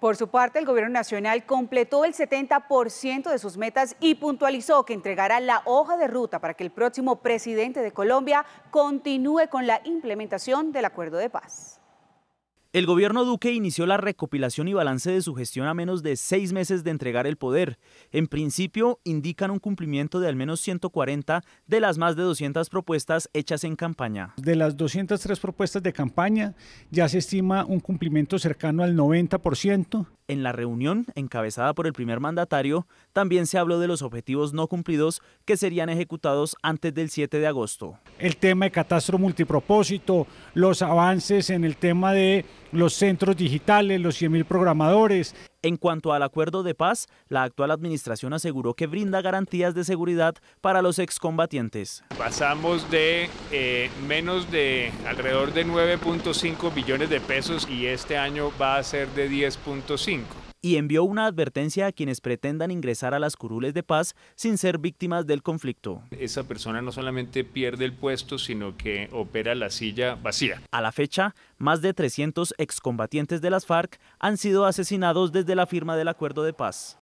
Por su parte, el Gobierno Nacional completó el 70% de sus metas y puntualizó que entregará la hoja de ruta para que el próximo presidente de Colombia continúe con la implementación del acuerdo de paz. El gobierno Duque inició la recopilación y balance de su gestión a menos de seis meses de entregar el poder. En principio, indican un cumplimiento de al menos 140 de las más de 200 propuestas hechas en campaña. De las 203 propuestas de campaña, ya se estima un cumplimiento cercano al 90%. En la reunión, encabezada por el primer mandatario, también se habló de los objetivos no cumplidos que serían ejecutados antes del 7 de agosto. El tema de catastro multipropósito, los avances en el tema de los centros digitales, los 100.000 programadores. En cuanto al acuerdo de paz, la actual administración aseguró que brinda garantías de seguridad para los excombatientes. Pasamos de eh, menos de alrededor de 9.5 billones de pesos y este año va a ser de 10.5 y envió una advertencia a quienes pretendan ingresar a las curules de paz sin ser víctimas del conflicto. Esa persona no solamente pierde el puesto, sino que opera la silla vacía. A la fecha, más de 300 excombatientes de las FARC han sido asesinados desde la firma del acuerdo de paz.